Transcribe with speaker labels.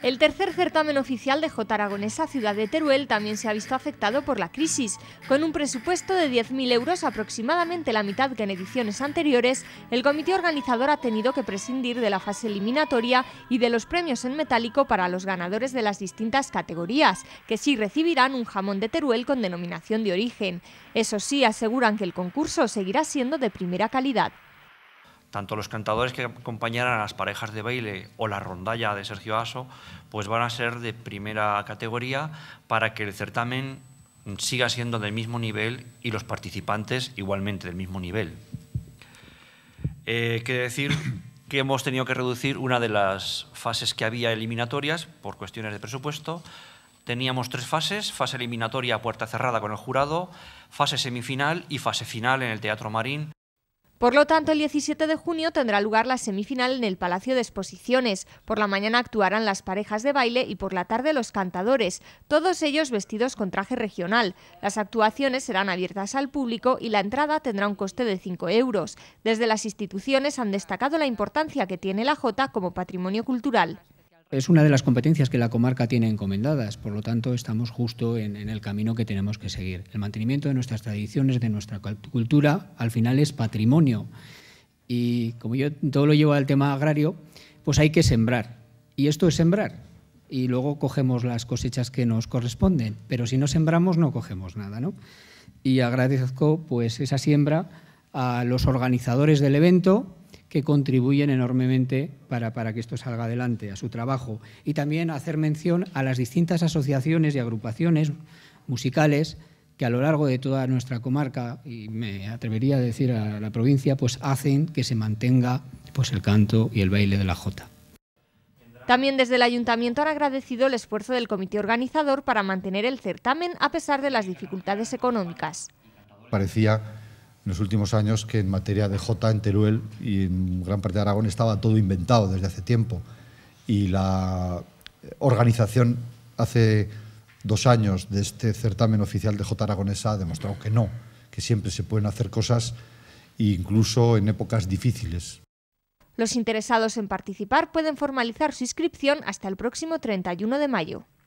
Speaker 1: El tercer certamen oficial de J. Aragonesa Ciudad de Teruel también se ha visto afectado por la crisis. Con un presupuesto de 10.000 euros, aproximadamente la mitad que en ediciones anteriores, el comité organizador ha tenido que prescindir de la fase eliminatoria y de los premios en metálico para los ganadores de las distintas categorías, que sí recibirán un jamón de Teruel con denominación de origen. Eso sí, aseguran que el concurso seguirá siendo de primera calidad
Speaker 2: tanto los cantadores que acompañarán a las parejas de baile o la rondalla de Sergio Aso, pues van a ser de primera categoría para que el certamen siga siendo del mismo nivel y los participantes igualmente del mismo nivel. Eh, quiere decir que hemos tenido que reducir una de las fases que había eliminatorias por cuestiones de presupuesto. Teníamos tres fases, fase eliminatoria a puerta cerrada con el jurado, fase semifinal y fase final en el Teatro Marín.
Speaker 1: Por lo tanto, el 17 de junio tendrá lugar la semifinal en el Palacio de Exposiciones. Por la mañana actuarán las parejas de baile y por la tarde los cantadores, todos ellos vestidos con traje regional. Las actuaciones serán abiertas al público y la entrada tendrá un coste de 5 euros. Desde las instituciones han destacado la importancia que tiene la Jota como patrimonio cultural
Speaker 3: es una de las competencias que la comarca tiene encomendadas, por lo tanto estamos justo en, el camino que tenemos que seguir. El mantenimiento de nuestras tradiciones, de nuestra cultura, al final es patrimonio. Y como yo todo lo llevo al tema agrario, pues hay que sembrar. Y esto es sembrar. Y luego cogemos las cosechas que nos corresponden. Pero si no sembramos, no cogemos nada. Y agradezco pues, esa siembra a los organizadores del evento, que contribuyen enormemente para, para, que esto salga adelante, a su trabajo. Y también hacer mención a las distintas asociaciones y agrupaciones musicales que a lo largo de toda nuestra comarca, y me atrevería a decir a la provincia, pues hacen que se mantenga pues, el canto y el baile de la jota.
Speaker 1: También desde el ayuntamiento han agradecido el esfuerzo del comité organizador para mantener el certamen a pesar de las dificultades económicas.
Speaker 4: Parecía en los últimos años que en materia de J en Teruel y en gran parte de Aragón estaba todo inventado desde hace tiempo. Y la organización hace dos años de este certamen oficial de J Aragonesa ha demostrado que no, que siempre se pueden hacer cosas incluso en épocas difíciles.
Speaker 1: Los interesados en participar pueden formalizar su inscripción hasta el próximo 31 de mayo.